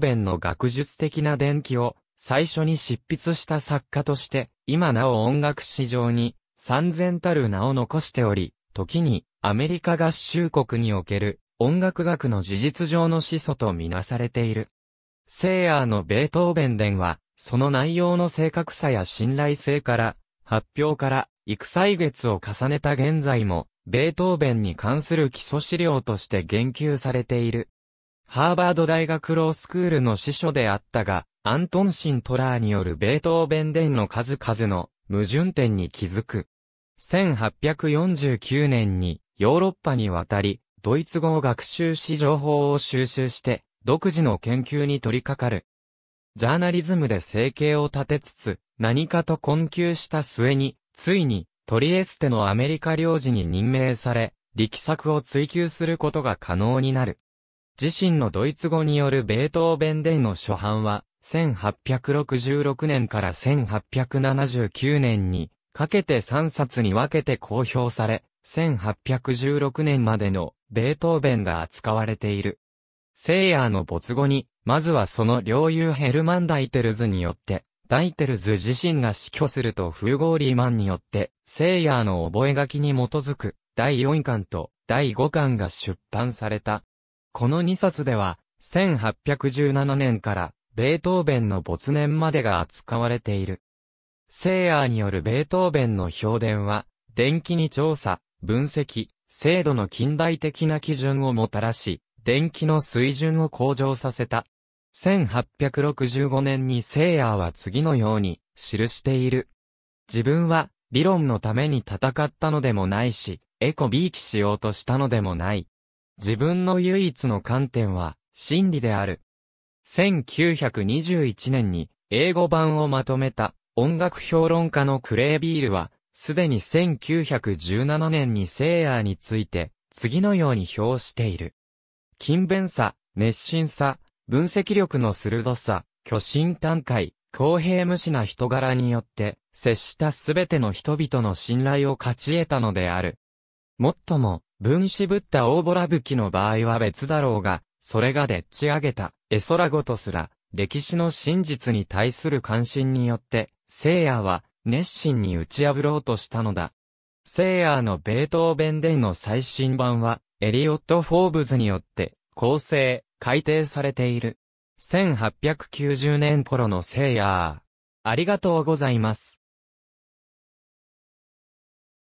弁の学術的な伝記を最初に執筆した作家として、今なお音楽史上に三千たる名を残しており、時にアメリカ合衆国における音楽学の事実上の始祖とみなされている。セイヤーのベートーベン伝は、その内容の正確さや信頼性から、発表から、幾歳月を重ねた現在も、ベートーベンに関する基礎資料として言及されている。ハーバード大学ロースクールの司書であったが、アントン・シントラーによるベートーベン伝の数々の矛盾点に気づく。1849年にヨーロッパに渡り、ドイツ語を学習し情報を収集して、独自の研究に取り掛かる。ジャーナリズムで生計を立てつつ、何かと困窮した末に、ついに、トリエステのアメリカ領事に任命され、力作を追求することが可能になる。自身のドイツ語によるベートーベンデーの初版は、1866年から1879年に、かけて3冊に分けて公表され、1816年までのベートーベンが扱われている。セイヤーの没後に、まずはその領有ヘルマン・ダイテルズによって、ダイテルズ自身が死去するとフーゴーリーマンによって、セイヤーの覚書に基づく、第4巻と第5巻が出版された。この2冊では、1817年からベートーベンの没年までが扱われている。セイヤーによるベートーベンの評伝は、電気に調査、分析、精度の近代的な基準をもたらし、電気の水準を向上させた。1865年にセイヤーは次のように記している。自分は理論のために戦ったのでもないし、エコビーキしようとしたのでもない。自分の唯一の観点は、真理である。1921年に、英語版をまとめた、音楽評論家のクレイビールは、すでに1917年にセイヤーについて、次のように表している。勤勉さ、熱心さ、分析力の鋭さ、巨神短解、公平無視な人柄によって、接したすべての人々の信頼を勝ち得たのである。もっとも、分子ぶった大ボラブキの場合は別だろうが、それがでっち上げた、絵空ごとすら、歴史の真実に対する関心によって、聖夜は、熱心に打ち破ろうとしたのだ。聖夜のベートーベンデーの最新版は、エリオット・フォーブズによって、構成、改定されている。1890年頃の聖夜。ありがとうございます。